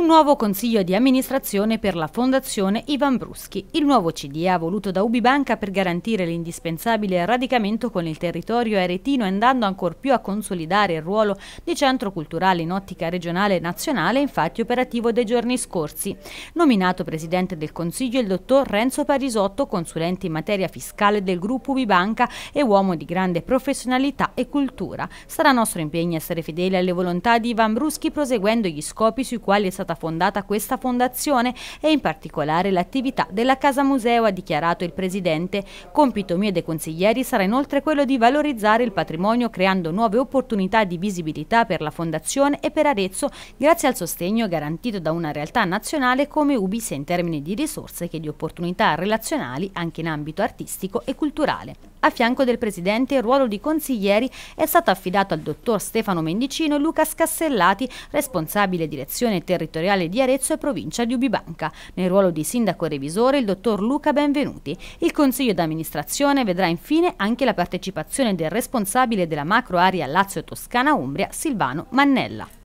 Un nuovo consiglio di amministrazione per la Fondazione Ivan Bruschi. Il nuovo CDA voluto da Ubibanca per garantire l'indispensabile radicamento con il territorio aretino andando ancor più a consolidare il ruolo di centro culturale in ottica regionale e nazionale infatti operativo dei giorni scorsi. Nominato presidente del consiglio il dottor Renzo Parisotto, consulente in materia fiscale del gruppo Ubibanca e uomo di grande professionalità e cultura. Sarà nostro impegno essere fedeli alle volontà di Ivan Bruschi proseguendo gli scopi sui quali è stato stata fondata questa fondazione e in particolare l'attività della Casa Museo, ha dichiarato il Presidente. Compito mio e dei consiglieri sarà inoltre quello di valorizzare il patrimonio creando nuove opportunità di visibilità per la Fondazione e per Arezzo grazie al sostegno garantito da una realtà nazionale come UBI sia in termini di risorse che di opportunità relazionali anche in ambito artistico e culturale. A fianco del presidente il ruolo di consiglieri è stato affidato al dottor Stefano Mendicino e Luca Scassellati, responsabile direzione territoriale di Arezzo e provincia di Ubibanca. Nel ruolo di sindaco revisore il dottor Luca Benvenuti. Il consiglio d'amministrazione vedrà infine anche la partecipazione del responsabile della macro area Lazio Toscana Umbria, Silvano Mannella.